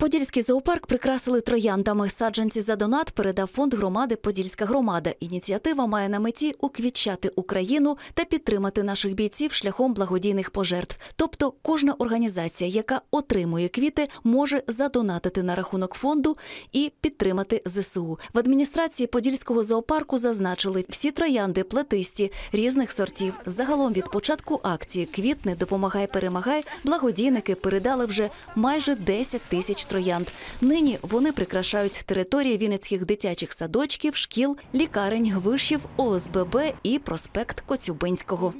Подільський зоопарк прикрасили трояндами. Саджанці за донат передав фонд громади Подільська громада. Ініціатива має на меті уквітчати Україну та підтримати наших бійців шляхом благодійних пожертв. Тобто, кожна організація, яка отримує квіти, може задонатити на рахунок фонду і підтримати зсу. В адміністрації подільського зоопарку зазначили всі троянди платисті різних сортів. Загалом від початку акції квітне допомагай, перемагай. Благодійники передали вже майже 10 тисяч троянд. Нині вони прикрашають території вінницьких дитячих садочків, шкіл, лікарень, вишів, ОСББ і проспект Коцюбинського.